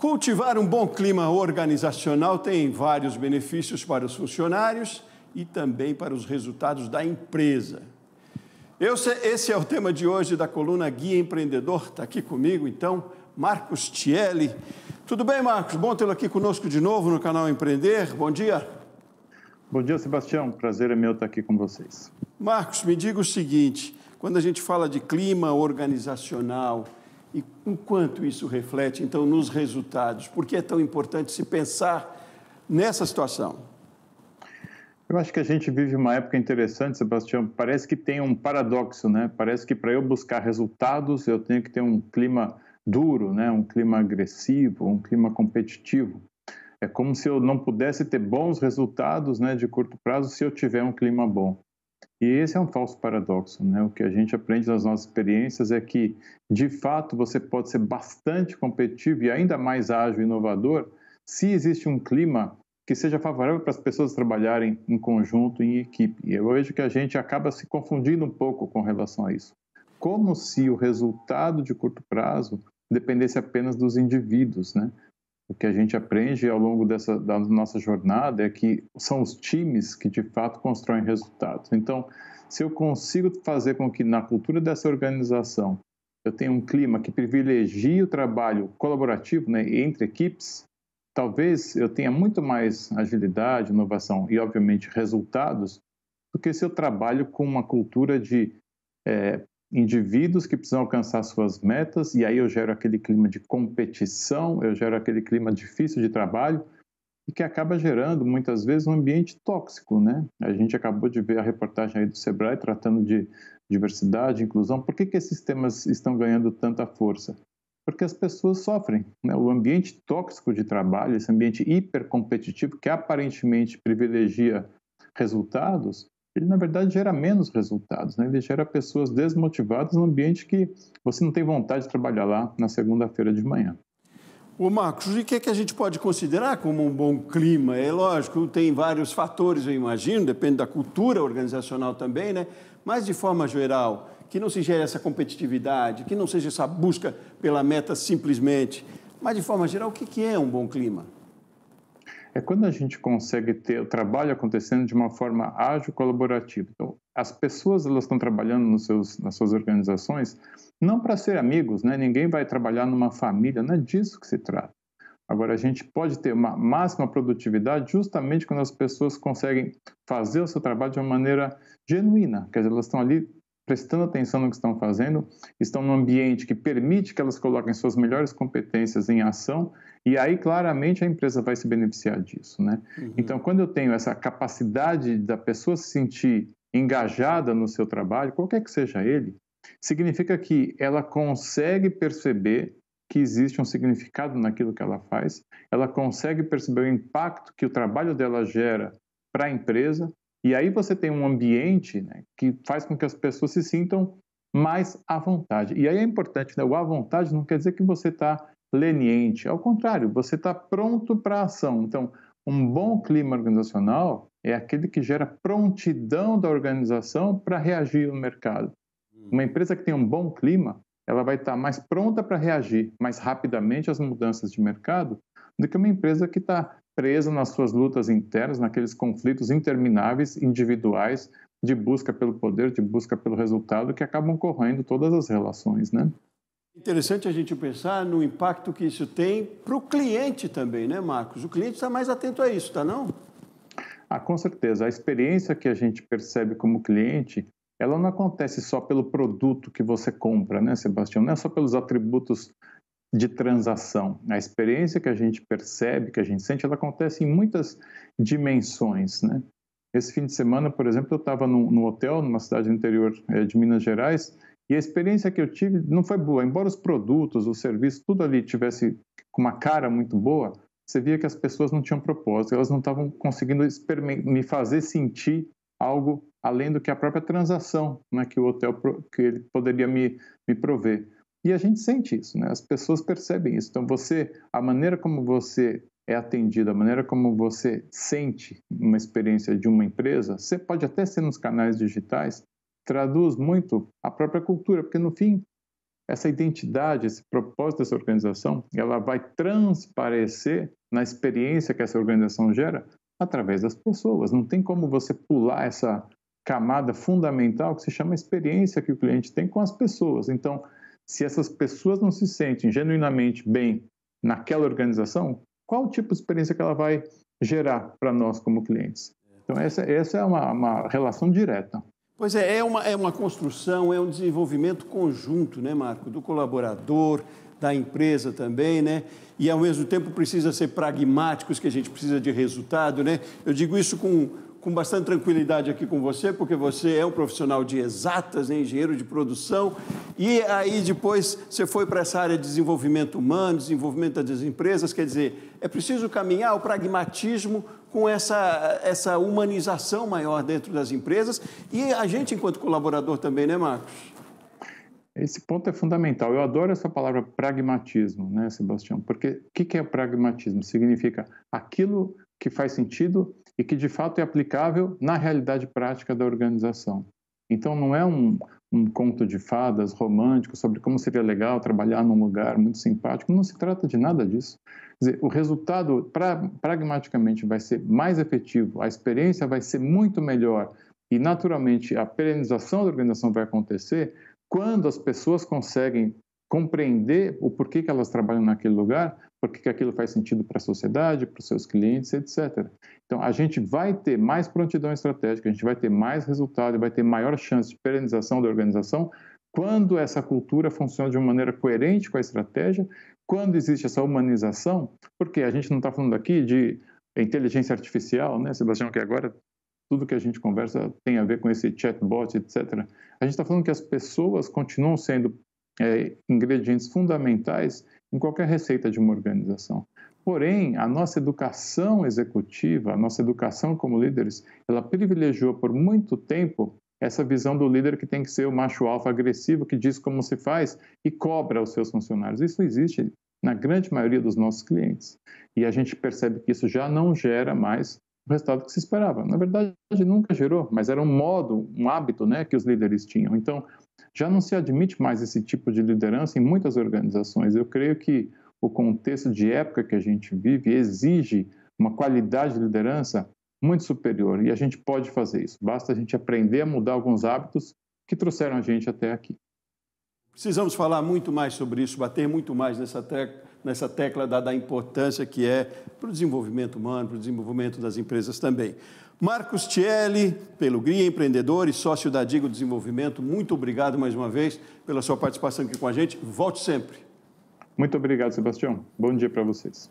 Cultivar um bom clima organizacional tem vários benefícios para os funcionários e também para os resultados da empresa. Eu, esse é o tema de hoje da coluna Guia Empreendedor. Está aqui comigo, então, Marcos Tielli. Tudo bem, Marcos? Bom tê-lo aqui conosco de novo no canal Empreender. Bom dia. Bom dia, Sebastião. Prazer é meu estar aqui com vocês. Marcos, me diga o seguinte: quando a gente fala de clima organizacional, e o quanto isso reflete, então, nos resultados? Por que é tão importante se pensar nessa situação? Eu acho que a gente vive uma época interessante, Sebastião. Parece que tem um paradoxo, né? Parece que para eu buscar resultados eu tenho que ter um clima duro, né? Um clima agressivo, um clima competitivo. É como se eu não pudesse ter bons resultados, né, de curto prazo, se eu tiver um clima bom. E esse é um falso paradoxo, né? O que a gente aprende nas nossas experiências é que, de fato, você pode ser bastante competitivo e ainda mais ágil e inovador se existe um clima que seja favorável para as pessoas trabalharem em conjunto, em equipe. E eu vejo que a gente acaba se confundindo um pouco com relação a isso. Como se o resultado de curto prazo dependesse apenas dos indivíduos, né? o que a gente aprende ao longo dessa da nossa jornada é que são os times que de fato constroem resultados. Então, se eu consigo fazer com que na cultura dessa organização eu tenha um clima que privilegie o trabalho colaborativo né, entre equipes, talvez eu tenha muito mais agilidade, inovação e, obviamente, resultados do que se eu trabalho com uma cultura de é, indivíduos que precisam alcançar suas metas, e aí eu gero aquele clima de competição, eu gero aquele clima difícil de trabalho, e que acaba gerando, muitas vezes, um ambiente tóxico, né? A gente acabou de ver a reportagem aí do Sebrae tratando de diversidade, inclusão. Por que, que esses temas estão ganhando tanta força? Porque as pessoas sofrem. Né? O ambiente tóxico de trabalho, esse ambiente hipercompetitivo, que aparentemente privilegia resultados, ele na verdade gera menos resultados, né? ele gera pessoas desmotivadas no ambiente que você não tem vontade de trabalhar lá na segunda-feira de manhã. O Marcos, o que, é que a gente pode considerar como um bom clima? É lógico, tem vários fatores, eu imagino, depende da cultura organizacional também, né? mas de forma geral, que não se gere essa competitividade, que não seja essa busca pela meta simplesmente, mas de forma geral, o que é um bom clima? é quando a gente consegue ter o trabalho acontecendo de uma forma ágil, colaborativa. Então, as pessoas elas estão trabalhando nos seus, nas suas organizações não para ser amigos, né? Ninguém vai trabalhar numa família, não é disso que se trata. Agora, a gente pode ter uma máxima produtividade justamente quando as pessoas conseguem fazer o seu trabalho de uma maneira genuína, quer dizer, elas estão ali prestando atenção no que estão fazendo, estão num ambiente que permite que elas coloquem suas melhores competências em ação, e aí claramente a empresa vai se beneficiar disso, né? Uhum. Então, quando eu tenho essa capacidade da pessoa se sentir engajada no seu trabalho, qualquer que seja ele, significa que ela consegue perceber que existe um significado naquilo que ela faz, ela consegue perceber o impacto que o trabalho dela gera para a empresa e aí você tem um ambiente né, que faz com que as pessoas se sintam mais à vontade. E aí é importante, né? o à vontade não quer dizer que você está leniente, ao contrário, você está pronto para a ação. Então, um bom clima organizacional é aquele que gera prontidão da organização para reagir no mercado. Hum. Uma empresa que tem um bom clima, ela vai estar tá mais pronta para reagir mais rapidamente às mudanças de mercado do que uma empresa que está presa nas suas lutas internas, naqueles conflitos intermináveis individuais de busca pelo poder, de busca pelo resultado, que acabam correndo todas as relações, né? Interessante a gente pensar no impacto que isso tem para o cliente também, né, Marcos? O cliente está mais atento a isso, tá não? Ah, com certeza. A experiência que a gente percebe como cliente, ela não acontece só pelo produto que você compra, né, Sebastião? Não é só pelos atributos de transação. A experiência que a gente percebe, que a gente sente, ela acontece em muitas dimensões, né? Esse fim de semana, por exemplo, eu estava num, hotel numa cidade do interior é, de Minas Gerais e a experiência que eu tive não foi boa. Embora os produtos, o serviço, tudo ali tivesse com uma cara muito boa, você via que as pessoas não tinham propósito, elas não estavam conseguindo me fazer sentir algo além do que a própria transação né, que o hotel que ele poderia me, me prover. E a gente sente isso, né? As pessoas percebem isso. Então você, a maneira como você é atendido, a maneira como você sente uma experiência de uma empresa, você pode até ser nos canais digitais, traduz muito a própria cultura, porque no fim essa identidade, esse propósito dessa organização, ela vai transparecer na experiência que essa organização gera através das pessoas. Não tem como você pular essa camada fundamental que se chama experiência que o cliente tem com as pessoas. Então, se essas pessoas não se sentem genuinamente bem naquela organização, qual o tipo de experiência que ela vai gerar para nós como clientes? Então, essa, essa é uma, uma relação direta. Pois é, é uma, é uma construção, é um desenvolvimento conjunto, né, Marco? Do colaborador, da empresa também, né? E ao mesmo tempo precisa ser pragmáticos, que a gente precisa de resultado, né? Eu digo isso com com bastante tranquilidade aqui com você, porque você é um profissional de exatas, né, engenheiro de produção, e aí depois você foi para essa área de desenvolvimento humano, desenvolvimento das empresas, quer dizer, é preciso caminhar o pragmatismo com essa, essa humanização maior dentro das empresas e a gente enquanto colaborador também, né, Marcos? Esse ponto é fundamental. Eu adoro essa palavra pragmatismo, né, Sebastião? Porque o que é pragmatismo? Significa aquilo que faz sentido e que de fato é aplicável na realidade prática da organização. Então não é um, um conto de fadas romântico sobre como seria legal trabalhar num lugar muito simpático, não se trata de nada disso. Dizer, o resultado pra, pragmaticamente vai ser mais efetivo, a experiência vai ser muito melhor e naturalmente a perenização da organização vai acontecer quando as pessoas conseguem compreender o porquê que elas trabalham naquele lugar, porque aquilo faz sentido para a sociedade, para os seus clientes, etc. Então, a gente vai ter mais prontidão estratégica, a gente vai ter mais resultado, vai ter maior chance de perenização da organização quando essa cultura funciona de uma maneira coerente com a estratégia, quando existe essa humanização, porque a gente não está falando aqui de inteligência artificial, né, Sebastião, que agora tudo que a gente conversa tem a ver com esse chatbot, etc. A gente está falando que as pessoas continuam sendo é, ingredientes fundamentais em qualquer receita de uma organização. Porém, a nossa educação executiva, a nossa educação como líderes, ela privilegiou por muito tempo essa visão do líder que tem que ser o macho alfa agressivo, que diz como se faz e cobra os seus funcionários. Isso existe na grande maioria dos nossos clientes. E a gente percebe que isso já não gera mais o resultado que se esperava. Na verdade, nunca gerou, mas era um modo, um hábito né, que os líderes tinham. Então, já não se admite mais esse tipo de liderança em muitas organizações. Eu creio que o contexto de época que a gente vive exige uma qualidade de liderança muito superior e a gente pode fazer isso. Basta a gente aprender a mudar alguns hábitos que trouxeram a gente até aqui. Precisamos falar muito mais sobre isso, bater muito mais nessa tecla, nessa tecla da, da importância que é para o desenvolvimento humano, para o desenvolvimento das empresas também. Marcos Tielli, pelo GRI, empreendedor e sócio da Digo Desenvolvimento, muito obrigado mais uma vez pela sua participação aqui com a gente. Volte sempre. Muito obrigado, Sebastião. Bom dia para vocês.